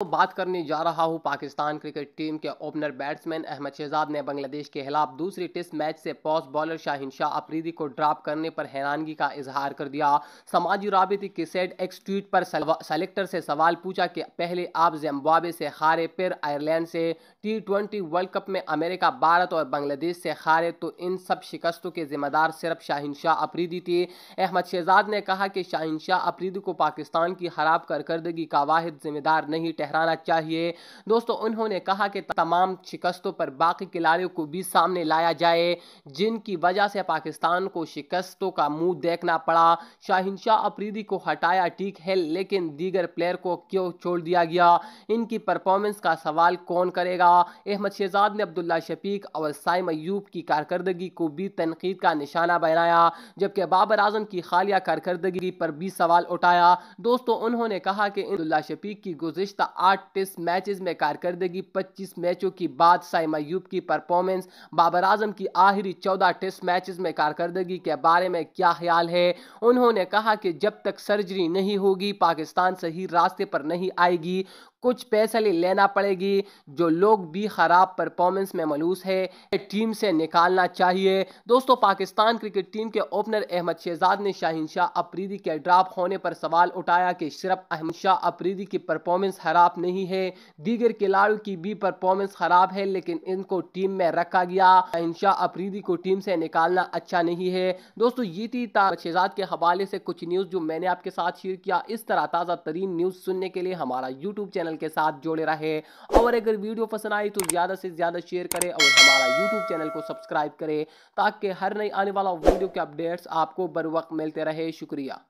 तो बात करने जा रहा हूँ पाकिस्तान क्रिकेट टीम के ओपनर बैट्समैन अहमद शहजाद ने बांग्लादेश के खिलाफ दूसरे टेस्ट मैच से पॉस बॉलर शाहिन शाह अफरीदी को ड्रॉप करने पर हैरानगी का इजहार कर दिया समाजी राबती सेट एक्स ट्वीट पर सेलेक्टर से सवाल पूछा कि पहले आप जिम्बाब्वे से हारे फिर आयरलैंड से टी ट्वेंटी वर्ल्ड कप में अमेरिका भारत और बांग्लादेश से हारे तो इन सब शिकस्तों के जिम्मेदार सिर्फ शाहिन शाह अफरीदी थे अहमद शहजाद ने कहा कि शाहिन शाह अफरीदी को पाकिस्तान की खराब कारकर्दगी का वाहिद जिम्मेदार नहीं लहराना चाहिए दोस्तों उन्होंने कहा कि तमाम शिकस्तों पर बाकी खिलाड़ियों को भी सामने लाया जाए जिनकी वजह से पाकिस्तान को शिकस्तों का मुंह देखना पड़ा शाहिनशाह अफरीदी को हटाया ठीक है लेकिन दीगर प्लेयर को क्यों छोड़ दिया गया इनकी परफॉर्मेंस का सवाल कौन करेगा अहमद शहजाद ने अब्दुल्ला शफीक और साइम अयूब की कारकर्दगी को भी तनकीद का निशाना बनाया जबकि बाबर आजम की खालिया कारकर्दगी पर भी सवाल उठाया दोस्तों उन्होंने कहा कि अब्दुल्ला शफीक की गुजशत आठ टेस्ट मैचेस में कारकर्दगी 25 मैचों की बाद साइमा यूब की परफॉर्मेंस बाबर आजम की आखिरी 14 टेस्ट मैचेस में कारकर्दगी के बारे में क्या ख्याल है उन्होंने कहा कि जब तक सर्जरी नहीं होगी पाकिस्तान सही रास्ते पर नहीं आएगी कुछ फैसले लेना पड़ेगी जो लोग भी ख़राब परफॉर्मेंस में मलूस है टीम से निकालना चाहिए दोस्तों पाकिस्तान क्रिकेट टीम के ओपनर अहमद शहजाद ने शाहिन शाह अफरीदी के ड्राप होने पर सवाल उठाया कि सिर्फ अहमद शाह अफरीदी की परफॉर्मेंस हरा खिलाफ नहीं है दीगर खिलाड़ियों की भी परफॉर्मेंस खराब है लेकिन इनको टीम में रखा गया इंशा अफरीदी को टीम से निकालना अच्छा नहीं है दोस्तों ये थी शहजाद के हवाले से कुछ न्यूज़ जो मैंने आपके साथ शेयर किया इस तरह ताज़ा तरीन न्यूज़ सुनने के लिए हमारा यूट्यूब चैनल के साथ जोड़े रहे और अगर वीडियो पसंद आई तो ज़्यादा से ज़्यादा शेयर करें और हमारा यूट्यूब चैनल को सब्सक्राइब करें ताकि हर नई आने वाला वीडियो के अपडेट्स आपको बर वक्त मिलते रहे शुक्रिया